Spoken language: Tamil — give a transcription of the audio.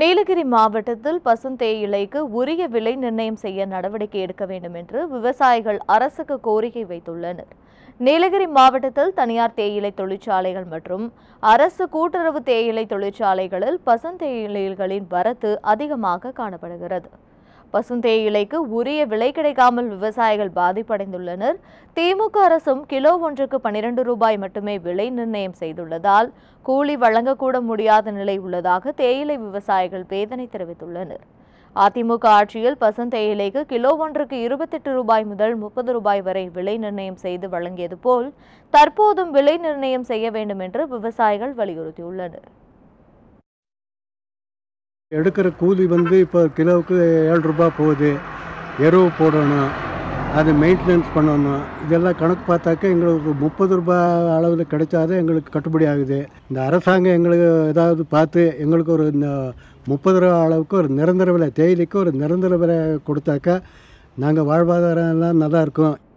நீலகிரி மாவட்டத்தில் பசுந்தேயிலைக்கு உரிய விலை நிர்ணயம் செய்ய நடவடிக்கை எடுக்க வேண்டும் என்று விவசாயிகள் அரசுக்கு கோரிக்கை வைத்துள்ளனர் நீலகிரி மாவட்டத்தில் தனியார் தேயிலை தொழிற்சாலைகள் மற்றும் அரசு கூட்டுறவு தேயிலை தொழிற்சாலைகளில் பசுந்தேயிலைகளின் வரத்து அதிகமாக காணப்படுகிறது பசுந்தேயிலைக்கு உரிய விலை கிடைக்காமல் விவசாயிகள் பாதிப்படைந்துள்ளனர் திமுக அரசும் கிலோ ஒன்றுக்கு பனிரெண்டு ரூபாய் மட்டுமே விலை நிர்ணயம் செய்துள்ளதால் கூலி வழங்கக்கூட முடியாத நிலை உள்ளதாக தேயிலை விவசாயிகள் வேதனை தெரிவித்துள்ளனர் அதிமுக ஆட்சியில் பசுந்தேயிலைக்கு கிலோ ஒன்றுக்கு இருபத்தெட்டு ரூபாய் முதல் முப்பது ரூபாய் வரை விலை நிர்ணயம் செய்து வழங்கியது போல் தற்போதும் விலை நிர்ணயம் செய்ய வேண்டும் என்று விவசாயிகள் வலியுறுத்தியுள்ளனர் எடுக்கிற கூலி வந்து இப்போ கிலோவுக்கு ஏழு ரூபா போகுது எருவு போடணும் அது மெயின்டெனன்ஸ் பண்ணணும் இதெல்லாம் கணக்கு பார்த்தாக்க எங்களுக்கு முப்பது ரூபா அளவில் கிடைச்சாதான் எங்களுக்கு கட்டுப்படி ஆகுது இந்த அரசாங்கம் எங்களுக்கு ஏதாவது பார்த்து எங்களுக்கு ஒரு இந்த முப்பது ரூபா அளவுக்கு ஒரு நிரந்தர விலை தேயிலைக்கு ஒரு நிரந்தர விலை கொடுத்தாக்கா நாங்கள் வாழ்வாதாரம் எல்லாம்